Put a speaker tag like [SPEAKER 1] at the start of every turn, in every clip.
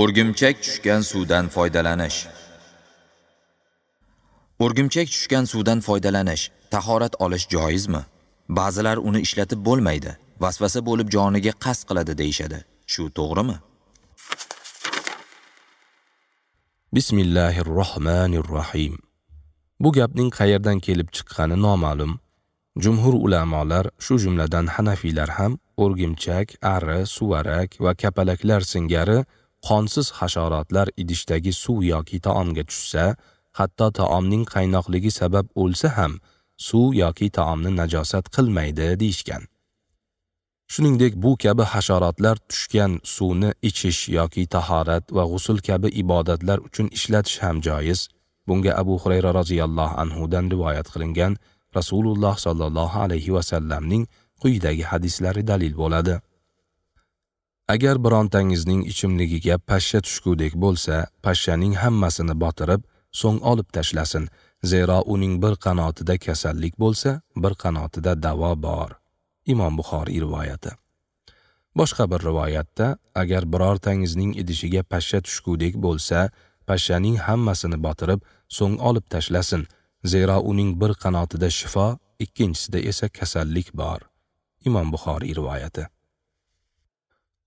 [SPEAKER 1] O'rgimchak tushgan suvdan foydalanish. O'rgimchak tushgan suvdan foydalanish tahorat olish joizmi? Ba'zilar uni ishlatib bo'lmaydi, vasvasa bo'lib joniga qas qiladi deyshadi. Shu to'g'rimi?
[SPEAKER 2] Bismillahirrohmanirrohim. Bu gapning qayerdan kelib chiqqani noma'lum. Jumhur ulamolar, shu jumladan Hanafiylar ham o'rgimchak, ari, suvarak va kapalaklar singari qonsiz hasharotlar idishdagi suv yoki taomga tushsa hatto taomning qaynoqligi sabab o'lsa ham suv yoki taomni najosat qilmaydi deyishgan shuningdek bu kabi hasharotlar tushgan suvni ichish yoki tahorat va g'usul kabi ibodatlar uchun ishlatish ham joiz bunga abu hurayra roziyallohu anhudan rivoyat qilingan rasululloh sollallohu alayhi vasallamning quyidagi hadislari dalil bo'ladi agar birontangizning ichimligiga pashsha tushgudek bo'lsa pashshaning hammasini botirib so'ng olib tashlasin zero uning bir qanotida kasallik bo'lsa bir qanotida davo bor imom buxoriy rivoyati boshqa bir rivoyatda agar birortangizning idishiga pashsha tushgudek bo'lsa pashshaning hammasini botirib so'ng olib tashlasin zero uning bir qanotida shifo ikkinchisida esa kasallik bor imom buxoriy rivoyati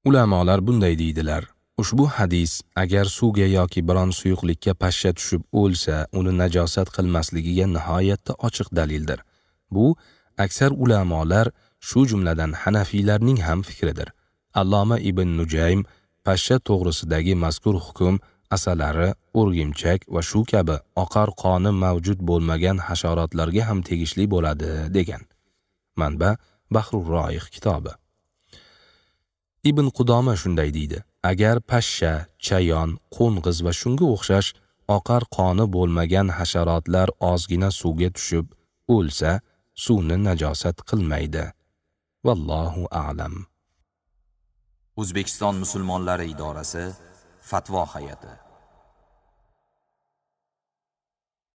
[SPEAKER 2] Ulamolar bunday deydilar: ushbu hadis agar suvga yoki biron suyuqlikka pashsha tushib o'lsa, uni najosat qilmasligiga nihoyatda ochiq dalildir. Bu aksar ulamolar, shu jumladan Hanafiylarning ham fikridir. Alloma ibn Nujaym pashsha to'g'risidagi mazkur hukm asalari, o'rgimchak va shu kabi oqar qoni mavjud bo'lmagan hasharotlarga ham tegishli bo'ladi degan. Manba: bahrurroih kitobi. ibn qudoma shunday deydi agar pashsha chayon qo'ng'iz va shunga o'xshash oqar qoni bo'lmagan hasharotlar ozgina suvga tushib o'lsa suvni najosat qilmaydi
[SPEAKER 1] vallohu a'lam o'zbekiston musulmonlari idorasi fatvo hay'ati